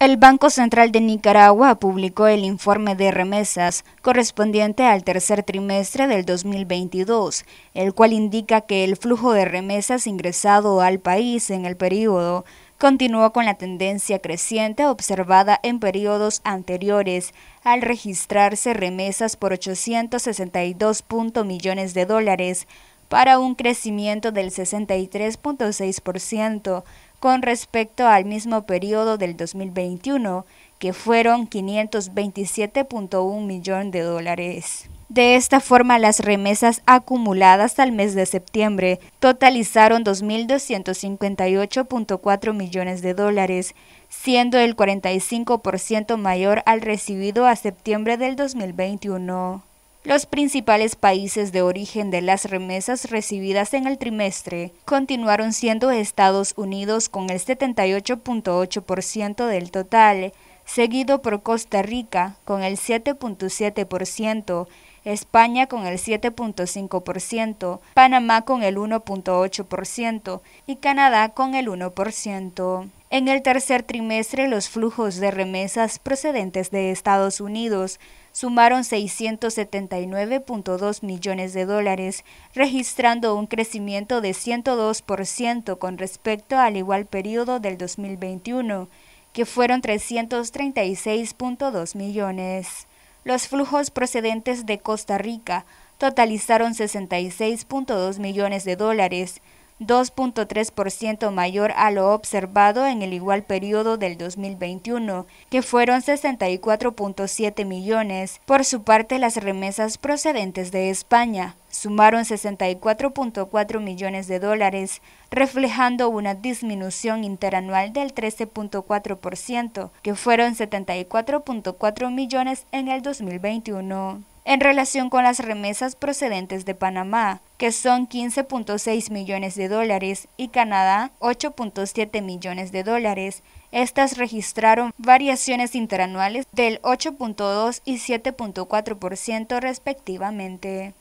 El Banco Central de Nicaragua publicó el informe de remesas correspondiente al tercer trimestre del 2022, el cual indica que el flujo de remesas ingresado al país en el periodo continuó con la tendencia creciente observada en periodos anteriores, al registrarse remesas por 862.000 millones de dólares, para un crecimiento del 63.6% con respecto al mismo periodo del 2021, que fueron 527.1 millones de dólares. De esta forma, las remesas acumuladas al mes de septiembre totalizaron 2.258.4 millones de dólares, siendo el 45% mayor al recibido a septiembre del 2021. Los principales países de origen de las remesas recibidas en el trimestre continuaron siendo Estados Unidos con el 78.8% del total, seguido por Costa Rica con el 7.7%, España con el 7.5%, Panamá con el 1.8% y Canadá con el 1%. En el tercer trimestre, los flujos de remesas procedentes de Estados Unidos sumaron 679.2 millones de dólares, registrando un crecimiento de 102% con respecto al igual periodo del 2021, que fueron 336.2 millones. Los flujos procedentes de Costa Rica totalizaron 66.2 millones de dólares, 2.3% mayor a lo observado en el igual periodo del 2021, que fueron 64.7 millones. Por su parte, las remesas procedentes de España sumaron 64.4 millones de dólares, reflejando una disminución interanual del 13.4%, que fueron 74.4 millones en el 2021. En relación con las remesas procedentes de Panamá, que son 15.6 millones de dólares, y Canadá 8.7 millones de dólares. Estas registraron variaciones interanuales del 8.2 y 7.4% respectivamente.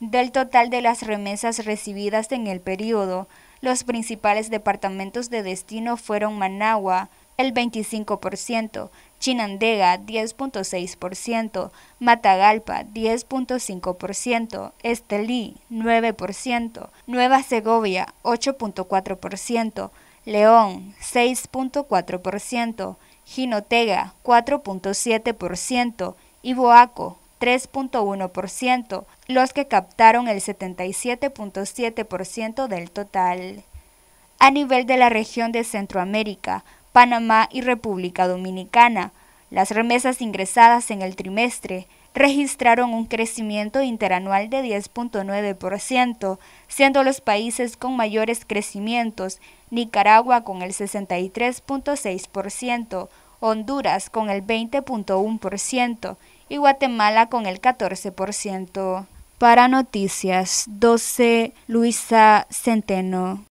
Del total de las remesas recibidas en el periodo, los principales departamentos de destino fueron Managua, el 25%, Chinandega 10.6%, Matagalpa 10.5%, Estelí 9%, Nueva Segovia 8.4%, León 6.4%, Jinotega 4.7% y Boaco 3.1%, los que captaron el 77.7% del total. A nivel de la región de Centroamérica, Panamá y República Dominicana. Las remesas ingresadas en el trimestre registraron un crecimiento interanual de 10.9%, siendo los países con mayores crecimientos Nicaragua con el 63.6%, Honduras con el 20.1% y Guatemala con el 14%. Para Noticias 12, Luisa Centeno.